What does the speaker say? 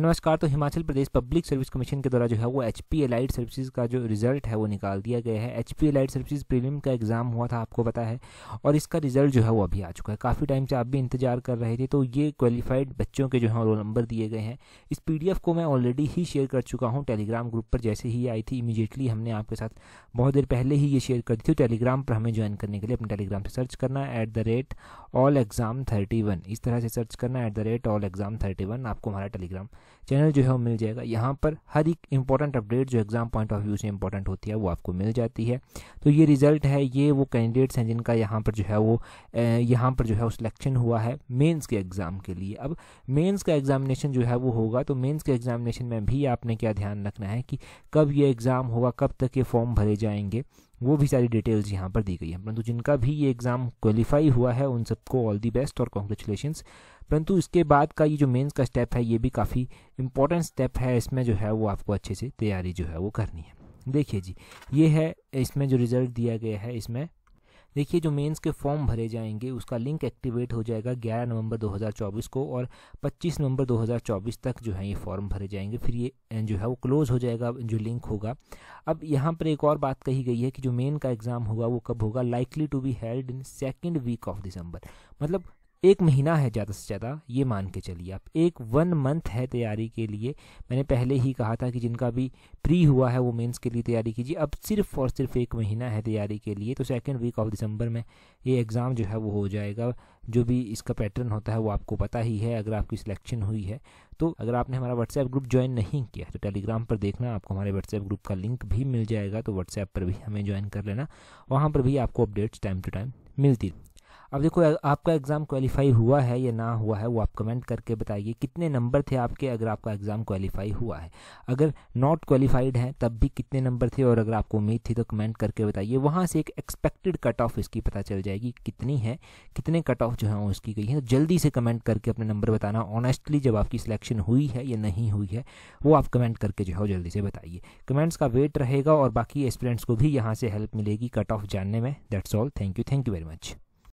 नमस्कार तो Himachal Pradesh public service commission के द्वारा जो है वो एच पी एलाइट सर्विसेज का जो रिजल्ट है वो निकाल दिया गया है H P allied services prelim का एग्जाम हुआ था आपको पता है और इसका रिजल्ट जो है वो अभी आ चुका है काफ़ी टाइम से आप भी इंतजार कर रहे थे तो ये क्वालिफाइड बच्चों के जो है रोल नंबर दिए गए हैं इस पी को मैं ऑलरेडी ही शेयर कर चुका हूँ टेलीग्राम ग्रुप पर जैसे ही आई थी इमीजिएटली हमने आपके साथ बहुत देर पहले ही ये शेयर कर दी थी टेलीग्राम तो पर हमें ज्वाइन करने के लिए अपने टेलीग्राम से सर्च करना at the rate all exam thirty one इस तरह से सर्च करना at the rate all exam thirty one आपको हमारा टेलीग्राम चैनल जो है वो मिल जाएगा यहाँ पर हर एक इंपॉर्टेंट अपडेट जो एग्जाम पॉइंट ऑफ व्यू से इंपॉर्टेंट होती है वो आपको मिल जाती है तो ये रिजल्ट है ये वो कैंडिडेट्स हैं जिनका यहाँ पर जो है वो यहाँ पर जो है वो सिलेक्शन हुआ है मेंस के एग्ज़ाम के लिए अब मेंस का एग्जामिनेशन जो है वो होगा तो मेन्स के एग्जामिनेशन में भी आपने क्या ध्यान रखना है कि कब ये एग्ज़ाम होगा कब तक ये फॉर्म भरे जाएंगे वो भी सारी डिटेल्स यहाँ पर दी गई है परंतु जिनका भी ये एग्ज़ाम क्वालिफाई हुआ है उन सबको ऑल दी बेस्ट और कॉन्ग्रेचुलेशन परंतु इसके बाद का ये जो मेंस का स्टेप है ये भी काफ़ी इंपॉर्टेंट स्टेप है इसमें जो है वो आपको अच्छे से तैयारी जो है वो करनी है देखिए जी ये है इसमें जो रिज़ल्ट दिया गया है इसमें देखिए जो मेंस के फॉर्म भरे जाएंगे उसका लिंक एक्टिवेट हो जाएगा 11 नवंबर 2024 को और 25 नवंबर 2024 तक जो है ये फॉर्म भरे जाएंगे फिर ये जो है वो क्लोज हो जाएगा जो लिंक होगा अब यहाँ पर एक और बात कही गई है कि जो मेन का एग्ज़ाम होगा वो कब होगा likely to be held in second week of December मतलब एक महीना है ज़्यादा से ज़्यादा ये मान के चलिए आप एक वन मंथ है तैयारी के लिए मैंने पहले ही कहा था कि जिनका भी प्री हुआ है वो मेंस के लिए तैयारी कीजिए अब सिर्फ और सिर्फ एक महीना है तैयारी के लिए तो सेकेंड वीक ऑफ दिसंबर में ये एग्ज़ाम जो है वो हो जाएगा जो भी इसका पैटर्न होता है वो आपको पता ही है अगर आपकी सिलेक्शन हुई है तो अगर आपने हमारा व्हाट्सएप ग्रुप ज्वाइन नहीं किया तो टेलीग्राम पर देखना आपको हमारे व्हाट्सएप ग्रुप का लिंक भी मिल जाएगा तो व्हाट्सएप पर भी हमें ज्वाइन कर लेना वहाँ पर भी आपको अपडेट्स टाइम टू टाइम मिलती अब देखो आपका एग्ज़ाम क्वालिफाई हुआ है या ना हुआ है वो आप कमेंट करके बताइए कितने नंबर थे आपके अगर आपका एग्ज़ाम क्वालिफाई हुआ है अगर नॉट क्वालिफाइड है तब भी कितने नंबर थे और अगर आपको उम्मीद थी तो कमेंट करके बताइए वहाँ से एक एक्सपेक्टेड कट ऑफ इसकी पता चल जाएगी कितनी है कितने कट ऑफ जो है उसकी गई है तो जल्दी से कमेंट करके अपने नंबर बताना ऑनेस्टली जब आपकी सिलेक्शन हुई है या नहीं हुई है वो आप कमेंट करके जो है जल्दी से बताइए कमेंट्स का वेट रहेगा और बाकी स्टूडेंट्स को भी यहाँ से हेल्प मिलेगी कट ऑफ जानने में that's all thank you thank you very much